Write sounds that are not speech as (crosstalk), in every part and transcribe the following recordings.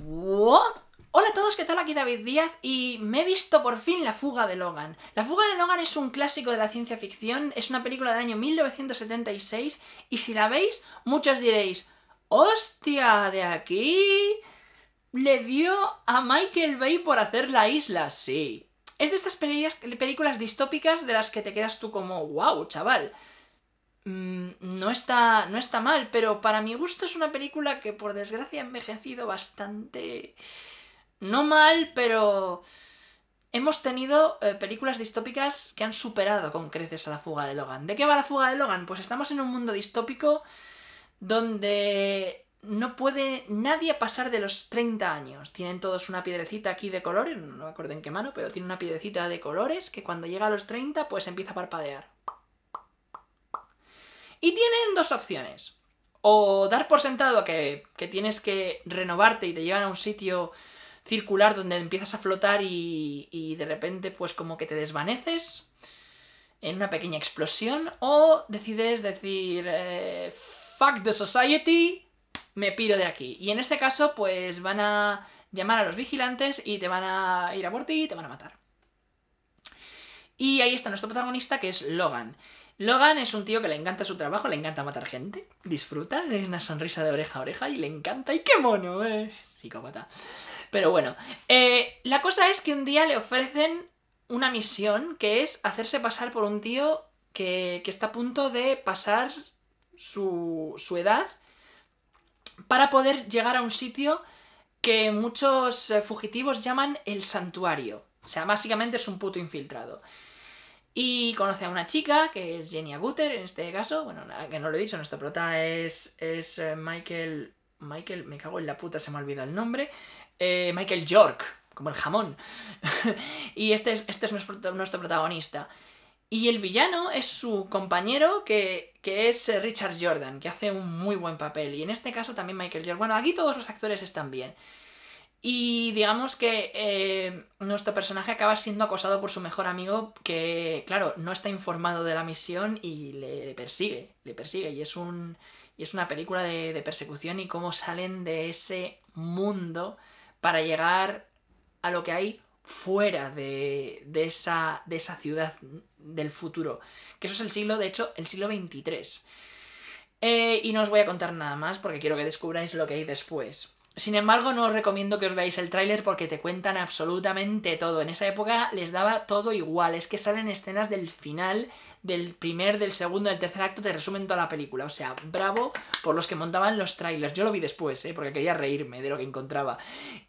Wow Hola a todos, ¿qué tal? Aquí David Díaz y me he visto por fin La fuga de Logan. La fuga de Logan es un clásico de la ciencia ficción, es una película del año 1976 y si la veis, muchos diréis, hostia, de aquí le dio a Michael Bay por hacer la isla, sí. Es de estas películas distópicas de las que te quedas tú como, wow, chaval. Mm, no, está, no está mal, pero para mi gusto es una película que por desgracia ha envejecido bastante... No mal, pero hemos tenido eh, películas distópicas que han superado con creces a la fuga de Logan. ¿De qué va la fuga de Logan? Pues estamos en un mundo distópico donde no puede nadie pasar de los 30 años. Tienen todos una piedrecita aquí de colores, no me acuerdo en qué mano, pero tiene una piedrecita de colores que cuando llega a los 30 pues empieza a parpadear. Y tienen dos opciones. O dar por sentado que, tienes que renovarte y te llevan a un sitio circular donde empiezas a flotar y, y de repente pues como que te desvaneces en una pequeña explosión o decides decir eh, fuck the society, me piro de aquí. Y en ese caso pues van a llamar a los vigilantes y te van a ir a por ti y te van a matar. Y ahí está nuestro protagonista que es Logan. Logan es un tío que le encanta su trabajo, le encanta matar gente, disfruta de una sonrisa de oreja a oreja y le encanta. ¡Y qué mono! es! Eh! Psicópata. Pero bueno, eh, la cosa es que un día le ofrecen una misión que es hacerse pasar por un tío que, que está a punto de pasar su, su edad para poder llegar a un sitio que muchos eh, fugitivos llaman el santuario. O sea, básicamente es un puto infiltrado. Y conoce a una chica, que es Jenny Aguter en este caso. Bueno, que no lo he dicho, nuestro prota es, es eh, Michael... Michael, me cago en la puta, se me ha el nombre. Eh, Michael York, como el jamón. (laughs) y este es, este nuestro, protagonista. Y el villano es su compañero, que, que, es eh, Richard Jordan, que hace un muy buen papel. Y en este caso también Michael Jordan. Bueno, aquí todos los actores están bien. Y digamos que eh, nuestro personaje acaba siendo acosado por su mejor amigo que, claro, no está informado de la misión y le, persigue, le persigue. Y es, un, es una película de, persecución y cómo salen de ese mundo para llegar a lo que hay fuera de, esa, de esa ciudad del futuro. Que eso es el siglo, de hecho, el siglo XXIII. Eh, y no os voy a contar nada más porque quiero que descubráis lo que hay después. Sin embargo, no os recomiendo que os veáis el tráiler porque te cuentan absolutamente todo. En esa época les daba todo igual. Es que salen escenas del final, del primer, del segundo, del tercer acto, te resumen toda la película. O sea, bravo por los que montaban los trailers. Yo lo vi después, ¿eh? porque quería reírme de lo que encontraba.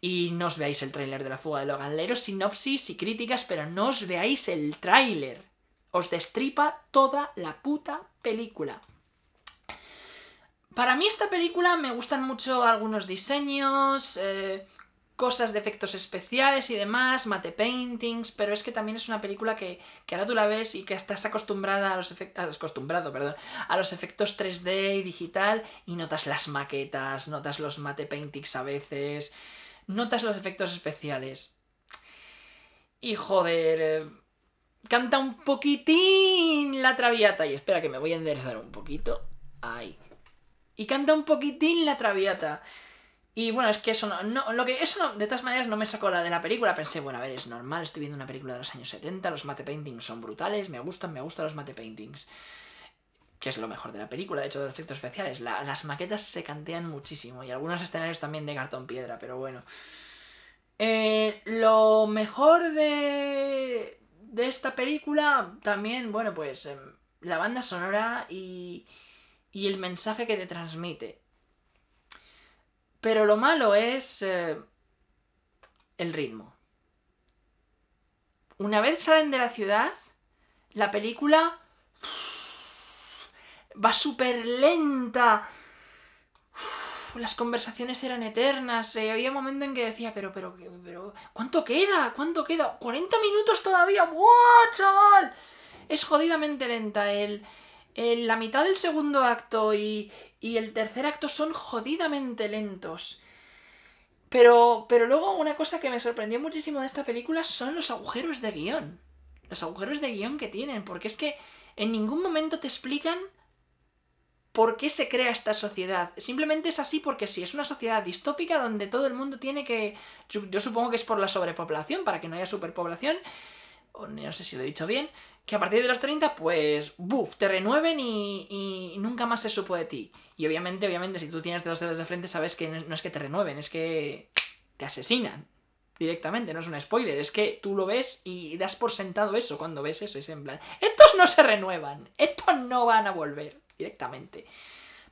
Y no os veáis el tráiler de la fuga de los galeros, sinopsis y críticas, pero no os veáis el tráiler. Os destripa toda la puta película. Para mí esta película me gustan mucho algunos diseños, eh, cosas de efectos especiales y demás, mate paintings, pero es que también es una película que, ahora tú la ves y que estás acostumbrada a los efectos, acostumbrado, perdón, a los efectos 3D y digital y notas las maquetas, notas los mate paintings a veces, notas los efectos especiales. Y joder, eh, canta un poquitín la traviata y espera que me voy a enderezar un poquito. Ay. Y canta un poquitín la traviata. Y bueno, es que eso no, lo que eso de todas maneras no me sacó la de la película. Pensé, bueno, a ver, es normal, estoy viendo una película de los años 70, los mate paintings son brutales, me gustan, me gustan los mate paintings. Que es lo mejor de la película, de hecho, de los efectos especiales. las maquetas se cantean muchísimo y algunos escenarios también de cartón piedra, pero bueno. Eh, lo mejor de, de esta película también, bueno, pues em, la banda sonora y, y el mensaje que te transmite. Pero lo malo es eh, el ritmo. Una vez salen de la ciudad, la película va súper lenta. Las conversaciones eran eternas. Eh, había había momento en que decía, pero, pero, pero, ¿cuánto queda? ¿Cuánto queda? ¡40 minutos todavía! ¡Buah, chaval! Es jodidamente lenta el la mitad del segundo acto y, el tercer acto son jodidamente lentos. Pero, pero luego una cosa que me sorprendió muchísimo de esta película son los agujeros de guión. Los agujeros de guión que tienen, porque es que en ningún momento te explican por qué se crea esta sociedad. Simplemente es así porque sí, es una sociedad distópica donde todo el mundo tiene que... Yo supongo que es por la sobrepoblación, para que no haya superpoblación, no sé si lo he dicho bien, que a partir de los 30, pues, buf, te renueven y, nunca más se supo de ti. Y obviamente, obviamente, si tú tienes dos dedos de frente, sabes que no es que te renueven, es que te asesinan directamente, no es un spoiler, es que tú lo ves y das por sentado eso cuando ves eso, es en plan, estos no se renuevan, estos no van a volver directamente.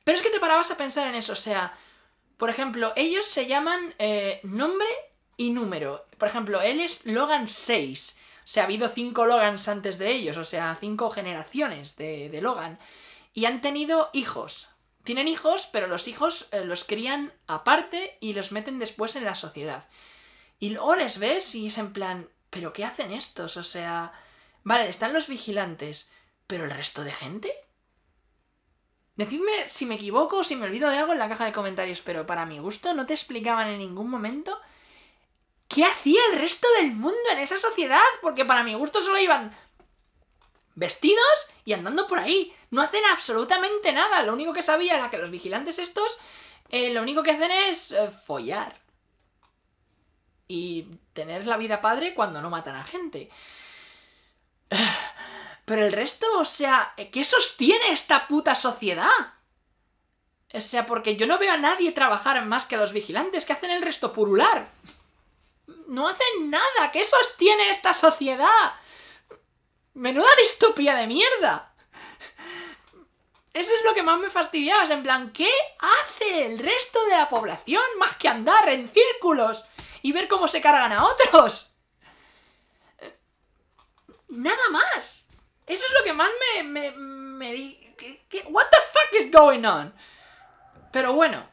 Pero es que te parabas a pensar en eso, o sea, por ejemplo, ellos se llaman eh, nombre y número. Por ejemplo, él es Logan 6 se ha habido cinco Logans antes de ellos, o sea, cinco generaciones de, Logan. Y han tenido hijos. Tienen hijos, pero los hijos eh, los crían aparte y los meten después en la sociedad. Y luego les ves y es en plan, ¿pero qué hacen estos? O sea, vale, están los vigilantes, pero el resto de gente. Decidme si me equivoco o si me olvido de algo en la caja de comentarios, pero para mi gusto no te explicaban en ningún momento ¿Qué hacía el resto del mundo en esa sociedad? Porque para mi gusto solo iban vestidos y andando por ahí. No hacen absolutamente nada. Lo único que sabía era que los vigilantes estos, eh, lo único que hacen es eh, follar. Y tener la vida padre cuando no matan a gente. (sighs) Pero el resto, o sea, ¿qué sostiene esta puta sociedad? O sea, porque yo no veo a nadie trabajar más que a los vigilantes que hacen el resto purular no hacen nada. ¿Qué sostiene esta sociedad? Menuda distopía de mierda. Eso es lo que más me fastidiaba, es en plan, ¿qué hace el resto de la población más que andar en círculos y ver cómo se cargan a otros? Nada más. Eso es lo que más me... me, me what the fuck is going on? Pero bueno,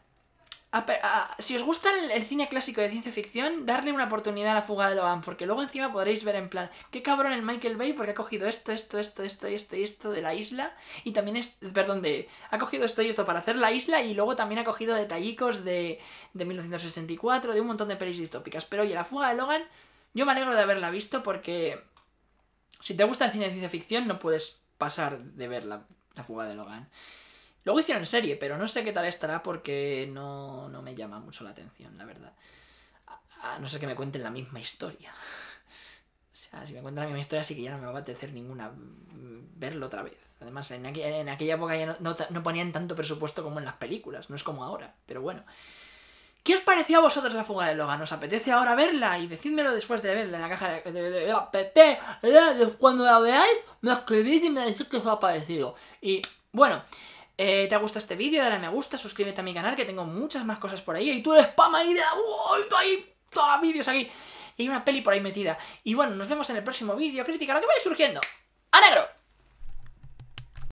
si os gusta el, cine clásico de ciencia ficción, darle una oportunidad a la fuga de Logan, porque luego encima podréis ver en plan, qué cabrón el Michael Bay, porque ha cogido esto, esto, esto, esto, esto y esto de la isla, y también es, perdón, de, ha cogido esto y esto para hacer la isla, y luego también ha cogido detallicos de, de 1964, de un montón de pelis distópicas. Pero oye, la fuga de Logan, yo me alegro de haberla visto, porque si te gusta el cine de ciencia ficción, no puedes pasar de ver la fuga de Logan. Luego hicieron serie, pero no sé qué tal estará porque no, me llama mucho la atención, la verdad. no sé que me cuenten la misma historia. O sea, si me cuentan la misma historia, sí que ya no me va a apetecer ninguna mm, verlo otra vez. Además, en, aquella época ya no, ponían tanto presupuesto como en las películas, no es como ahora, pero bueno. ¿Qué os pareció a vosotros la fuga de Logan? ¿Os apetece ahora verla? Y decídmelo después de verla en la caja de, eh, de, Cuando la veáis, me escribís y me decís que os ha parecido. Y bueno, eh, ¿Te ha gustado este vídeo? Dale a me gusta, suscríbete a mi canal que tengo muchas más cosas por ahí. Y tú el spam ahí de... ¡Uy! ¡oh! ahí... Todos vídeos aquí. Y una peli por ahí metida. Y bueno, nos vemos en el próximo vídeo. Crítica, lo que vaya surgiendo. ¡A negro!